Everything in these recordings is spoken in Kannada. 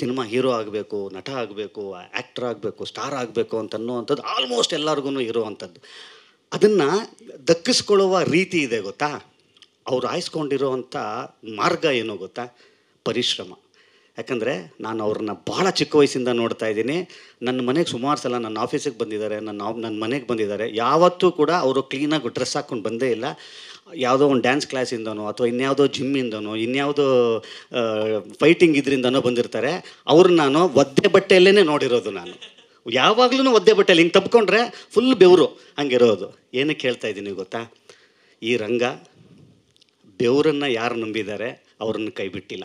ಸಿನಿಮಾ ಹೀರೋ ಆಗಬೇಕು ನಟ ಆಗಬೇಕು ಆ್ಯಕ್ಟರ್ ಆಗಬೇಕು ಸ್ಟಾರ್ ಆಗಬೇಕು ಅಂತನ್ನುವಂಥದ್ದು ಆಲ್ಮೋಸ್ಟ್ ಎಲ್ಲರಿಗೂ ಇರುವಂಥದ್ದು ಅದನ್ನು ದಕ್ಕಿಸ್ಕೊಳ್ಳುವ ರೀತಿ ಇದೆ ಗೊತ್ತಾ ಅವ್ರು ಆಯ್ಸ್ಕೊಂಡಿರೋವಂಥ ಮಾರ್ಗ ಏನು ಗೊತ್ತಾ ಪರಿಶ್ರಮ ಯಾಕಂದರೆ ನಾನು ಅವ್ರನ್ನ ಭಾಳ ಚಿಕ್ಕ ವಯಸ್ಸಿಂದ ನೋಡ್ತಾ ಇದ್ದೀನಿ ನನ್ನ ಮನೆಗೆ ಸುಮಾರು ಸಲ ನನ್ನ ಆಫೀಸಿಗೆ ಬಂದಿದ್ದಾರೆ ನನ್ನ ನನ್ನ ಮನೆಗೆ ಬಂದಿದ್ದಾರೆ ಯಾವತ್ತೂ ಕೂಡ ಅವರು ಕ್ಲೀನಾಗಿ ಡ್ರೆಸ್ ಹಾಕ್ಕೊಂಡು ಬಂದೇ ಇಲ್ಲ ಯಾವುದೋ ಒಂದು ಡ್ಯಾನ್ಸ್ ಕ್ಲಾಸಿಂದನೋ ಅಥವಾ ಇನ್ಯಾವುದೋ ಜಿಮ್ಮಿಂದನೋ ಇನ್ಯಾವುದೋ ಫೈಟಿಂಗ್ ಇದರಿಂದನೋ ಬಂದಿರ್ತಾರೆ ಅವ್ರನ್ನ ನಾನು ಒದ್ದೆ ಬಟ್ಟೆಯಲ್ಲೇ ನೋಡಿರೋದು ನಾನು ಯಾವಾಗ್ಲೂ ಒದ್ದೆ ಬಟ್ಟೆಯಲ್ಲಿ ಹಿಂಗೆ ತಪ್ಪಿಕೊಂಡ್ರೆ ಫುಲ್ ಬೆವರು ಹಂಗಿರೋದು ಏನಕ್ಕೆ ಹೇಳ್ತಾ ಇದ್ದೀನಿ ಗೊತ್ತಾ ಈ ರಂಗ ಬೆವರನ್ನು ಯಾರು ನಂಬಿದ್ದಾರೆ ಅವ್ರನ್ನ ಬಿಟ್ಟಿಲ್ಲ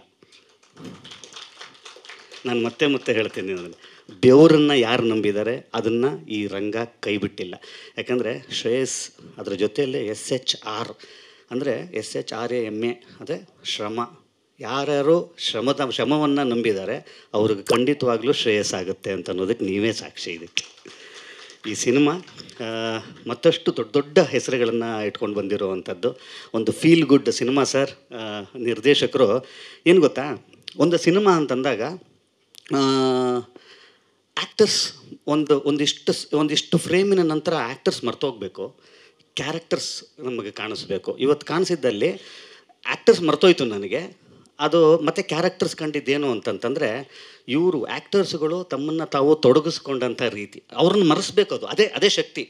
ನಾನು ಮತ್ತೆ ಮತ್ತೆ ಹೇಳ್ತೀನಿ ಅದನ್ನು ಬೆವರನ್ನು ಯಾರು ನಂಬಿದ್ದಾರೆ ಅದನ್ನು ಈ ರಂಗ ಕೈಬಿಟ್ಟಿಲ್ಲ ಯಾಕಂದರೆ ಶ್ರೇಯಸ್ ಅದರ ಜೊತೆಯಲ್ಲೇ ಎಸ್ ಎಚ್ ಆರ್ ಅಂದರೆ S H R A M A ಅದೇ ಶ್ರಮ ಯಾರ್ಯಾರು ಶ್ರಮದ ಶ್ರಮವನ್ನು ನಂಬಿದ್ದಾರೆ ಅವ್ರಿಗೆ ಖಂಡಿತವಾಗ್ಲೂ ಆಗುತ್ತೆ ಅಂತ ಅನ್ನೋದಕ್ಕೆ ನೀವೇ ಸಾಕ್ಷಿ ಇದಕ್ಕೆ ಈ ಸಿನಿಮಾ ಮತ್ತಷ್ಟು ದೊಡ್ಡ ದೊಡ್ಡ ಹೆಸರುಗಳನ್ನು ಇಟ್ಕೊಂಡು ಬಂದಿರುವಂಥದ್ದು ಒಂದು ಫೀಲ್ ಗುಡ್ ಸಿನಿಮಾ ಸರ್ ನಿರ್ದೇಶಕರು ಏನು ಗೊತ್ತಾ ಒಂದು ಸಿನಿಮಾ ಅಂತಂದಾಗ ಆ್ಯಕ್ಟರ್ಸ್ ಒಂದು ಒಂದಿಷ್ಟು ಒಂದಿಷ್ಟು ಫ್ರೇಮಿನ ನಂತರ ಆ್ಯಕ್ಟರ್ಸ್ ಮರ್ತೋಗ್ಬೇಕು ಕ್ಯಾರೆಕ್ಟರ್ಸ್ ನಮಗೆ ಕಾಣಿಸ್ಬೇಕು ಇವತ್ತು ಕಾಣಿಸಿದ್ದಲ್ಲಿ ಆ್ಯಕ್ಟರ್ಸ್ ಮರ್ತೋಯ್ತು ನನಗೆ ಅದು ಮತ್ತು ಕ್ಯಾರೆಕ್ಟರ್ಸ್ ಕಂಡಿದ್ದೇನು ಅಂತಂತಂದರೆ ಇವರು ಆ್ಯಕ್ಟರ್ಸ್ಗಳು ತಮ್ಮನ್ನು ತಾವು ತೊಡಗಿಸ್ಕೊಂಡಂಥ ರೀತಿ ಅವ್ರನ್ನ ಮರೆಸ್ಬೇಕು ಅದೇ ಅದೇ ಶಕ್ತಿ